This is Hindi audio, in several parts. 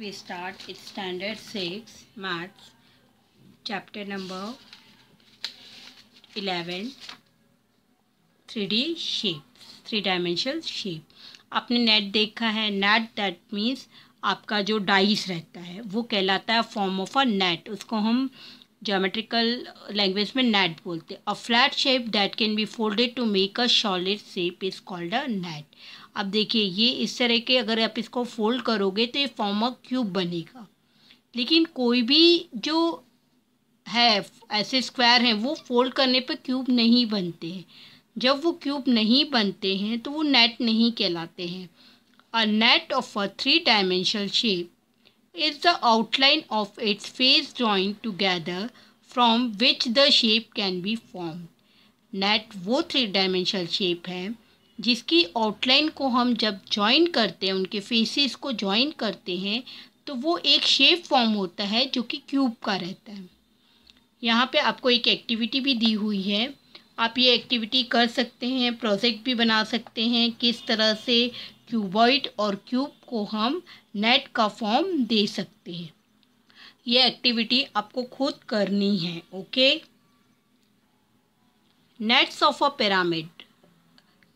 we start it's standard 6 maths chapter number 11 3d shapes three dimensional shape आपने नेट देखा है नेट दैट मीन्स आपका जो डाइस रहता है वो कहलाता है फॉर्म ऑफ अ नेट उसको हम जोमेट्रिकल लैंग्वेज में नेट बोलते हैं a flat shape that can be folded to make a solid shape is called a net अब देखिए ये इस तरह के अगर आप इसको फोल्ड करोगे तो ये फॉर्म ऑफ क्यूब बनेगा लेकिन कोई भी जो है ऐसे स्क्वायर हैं वो फोल्ड करने पर क्यूब नहीं बनते हैं जब वो क्यूब नहीं बनते हैं तो वो नेट नहीं कहलाते हैं a net of a three dimensional shape is the outline of its face joint together from which the shape can be form net वो थ्री डायमेंशनल शेप है जिसकी आउटलाइन को हम जब जॉइन करते हैं उनके फेसेस को ज्वाइन करते हैं तो वो एक शेप फॉर्म होता है जो कि क्यूब का रहता है यहाँ पे आपको एक एक्टिविटी भी दी हुई है आप ये एक्टिविटी कर सकते हैं प्रोजेक्ट भी बना सकते हैं किस तरह से क्यूबॉइड और क्यूब को हम नेट का फॉर्म दे सकते हैं ये एक्टिविटी आपको खुद करनी है okay nets of a pyramid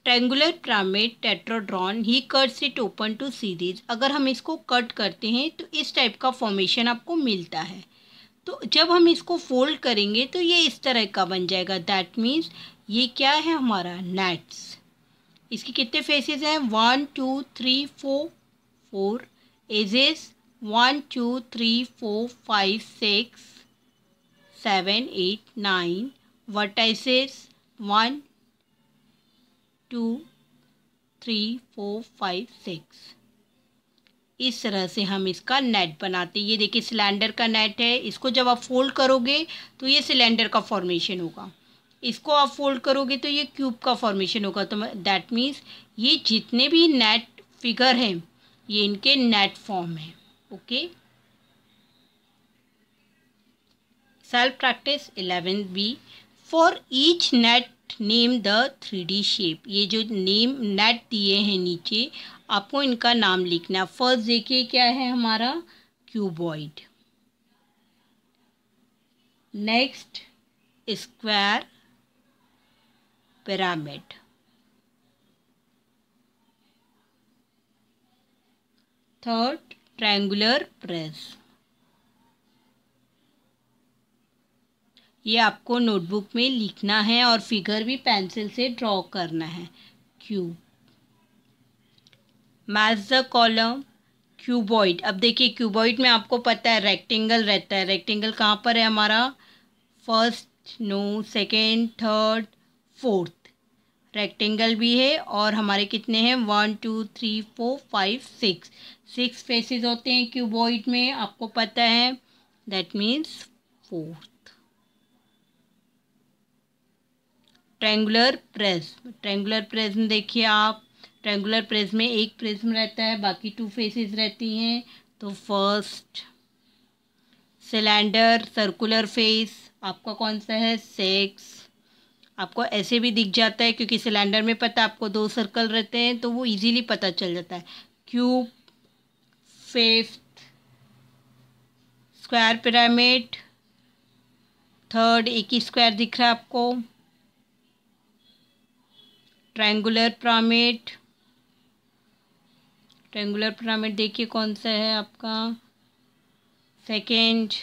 triangular pyramid tetrahedron ही cut it open to series अगर हम इसको कट करते हैं तो इस टाइप का फॉर्मेशन आपको मिलता है तो जब हम इसको फोल्ड करेंगे तो ये इस तरह का बन जाएगा दैट मीन्स ये क्या है हमारा नेट्स इसके कितने फेसेस हैं one two three four four edges one two three four five six seven eight nine vertices one two three four five six इस तरह से हम इसका नेट बनाते हैं ये देखिए सिलेंडर का नेट है इसको जब आप फोल्ड करोगे तो ये सिलेंडर का फॉर्मेशन होगा इसको आप फोल्ड करोगे तो ये क्यूब का फॉर्मेशन होगा तो दैट मीन्स ये जितने भी नेट फिगर हैं ये इनके नेट फॉर्म है okay self practice eleventh b for each net name the three D shape ये जो नेम नेट दिए हैं नीचे आपको इनका नाम लिखना फर्स्ट देखिए क्या है हमारा cuboid next square pyramid third triangular prism ये आपको नोटबुक में लिखना है और फिगर भी पेंसिल से ड्रॉ करना है cube match the column cuboid अब देखिए क्यूबॉइड में आपको पता है रेक्टेंगल रहता है रेक्टेंगल कहाँ पर है हमारा first no second third fourth rectangle भी है और हमारे कितने हैं one two three four five six six faces होते हैं क्यूबॉइड में आपको पता है that means fourth triangular prism triangular prism में देखिए आप ट्रेंगुलर प्रेस में एक में रहता है बाकी टू फेसेस रहती हैं तो फर्स्ट सिलेंडर सर्कुलर फेस आपका कौन सा है सेक्स आपको ऐसे भी दिख जाता है क्योंकि सिलेंडर में पता आपको दो सर्कल रहते हैं तो वो इजीली पता चल जाता है cube fifth square pyramid third एक ही स्क्वायर दिख रहा है आपको ट्रायंगुलर प्रामेट ट्रायंगुलर प्रामेट देखिए कौन सा है आपका सेकेंड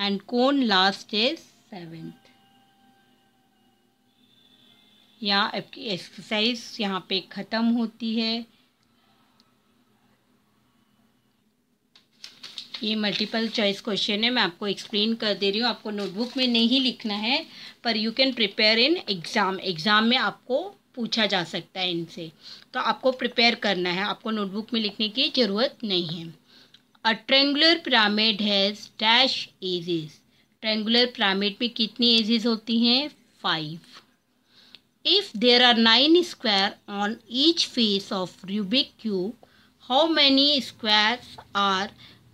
एंड कौन लास्ट इज सेवेंथ या आपकी एक्सरसाइज यहाँ पे ख़त्म होती है ये मल्टीपल चॉइस क्वेश्चन है मैं आपको एक्सप्लेन कर दे रही हूँ आपको नोटबुक में नहीं लिखना है पर you can prepare in exam exam में आपको पूछा जा सकता है इनसे तो आपको प्रिपेयर करना है आपको नोटबुक में लिखने की ज़रूरत नहीं है a triangular pyramid has dash edges triangular pyramid में कितनी एजेस होती हैं five if there are nine square on each face of Rubik cube how many squares are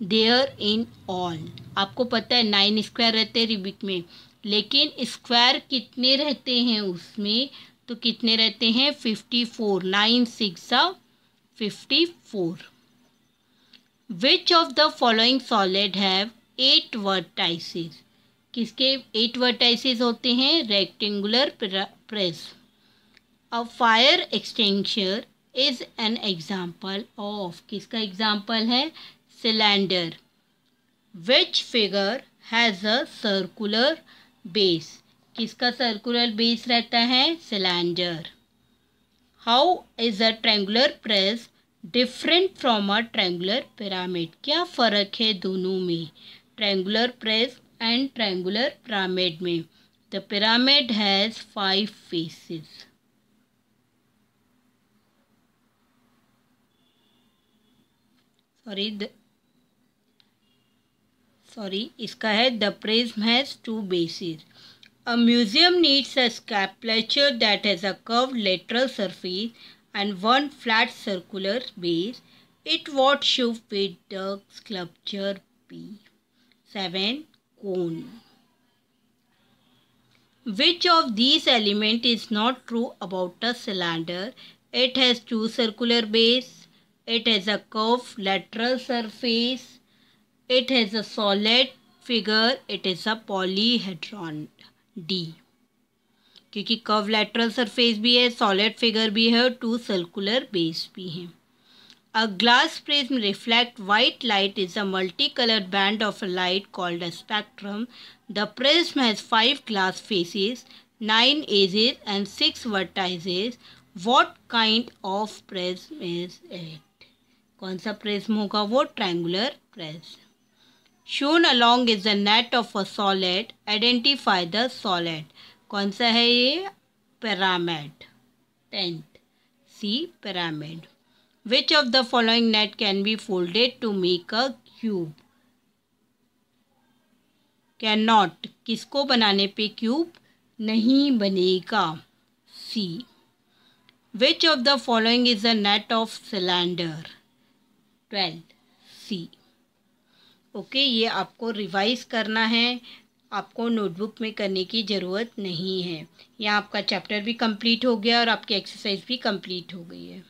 there in all आपको पता है नाइन स्क्वायर रहते हैं रिबिक में लेकिन स्क्वायर कितने रहते हैं उसमें तो कितने रहते हैं fifty four nine six fifty four which of the following solid have eight vertices किसके एट वर्टाइसिस होते हैं rectangular prism a fire extinguisher is an example of किसका एग्ज़ाम्पल है cylinder which figure has a circular base किसका सर्कुलर बेस रहता है cylinder how is a triangular prism different from a triangular pyramid क्या फ़र्क है दोनों में triangular prism and triangular pyramid में the pyramid has five faces sorry Sorry, sorry इसका the prism has two bases. A museum needs a sculpture that has a curved lateral surface and one flat circular base. It what should fit the sculpture P 7. Cone. Which of these element is not true about a cylinder? It has two circular base. It has a curved lateral surface It has a solid figure. It is a polyhedron D. क्योंकि कर्व लेटरल सरफेस भी है सॉलिड फिगर भी है और टू सर्कुलर बेस भी हैं a glass prism reflect white light is a multi colour band of light called a spectrum the prism has five glass faces nine edges and six vertices what kind of prism is it कौन सा प्रिज्म होगा वो triangular prism shown along is the net of a solid identify the solid कौन सा है ये pyramid tenth c pyramid which of the following net can be folded to make a cube can not किसको बनाने पे क्यूब नहीं बनेगा c which of the following is a net of cylinder twelfth c okay ये आपको रिवाइज करना है आपको नोटबुक में करने की ज़रूरत नहीं है यहाँ आपका चैप्टर भी कंप्लीट हो गया और आपकी एक्सरसाइज भी कंप्लीट हो गई है